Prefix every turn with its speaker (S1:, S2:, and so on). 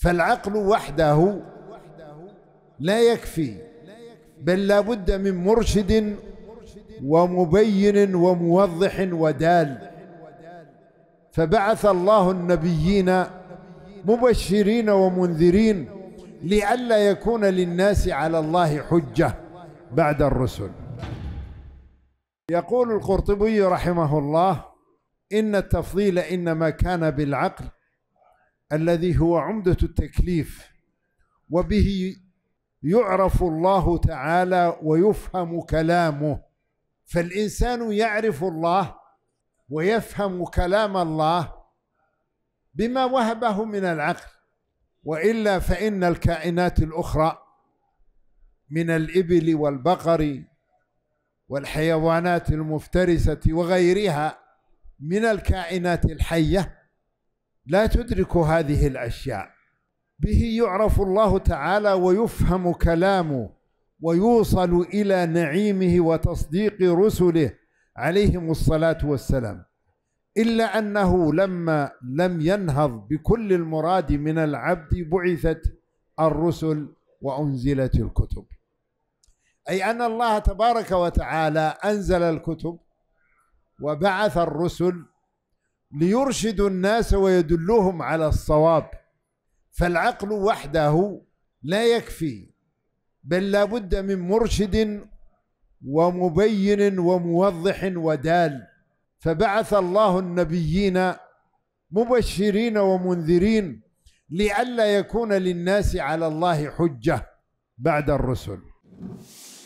S1: فالعقل وحده لا يكفي بل لا بد من مرشد ومبين وموضح ودال فبعث الله النبيين مبشرين ومنذرين لئلا يكون للناس على الله حجة بعد الرسل يقول القرطبي رحمه الله إن التفضيل إنما كان بالعقل الذي هو عمدة التكليف وبه يعرف الله تعالى ويفهم كلامه فالإنسان يعرف الله ويفهم كلام الله بما وهبه من العقل والا فان الكائنات الاخرى من الابل والبقر والحيوانات المفترسه وغيرها من الكائنات الحيه لا تدرك هذه الأشياء به يعرف الله تعالى ويفهم كلامه ويوصل إلى نعيمه وتصديق رسله عليهم الصلاة والسلام إلا أنه لما لم ينهض بكل المراد من العبد بعثت الرسل وأنزلت الكتب أي أن الله تبارك وتعالى أنزل الكتب وبعث الرسل ليرشدوا الناس ويدلهم على الصواب فالعقل وحده لا يكفي بل لا بد من مرشد ومبين وموضح ودال فبعث الله النبيين مبشرين ومنذرين لئلا يكون للناس على الله حجه بعد الرسل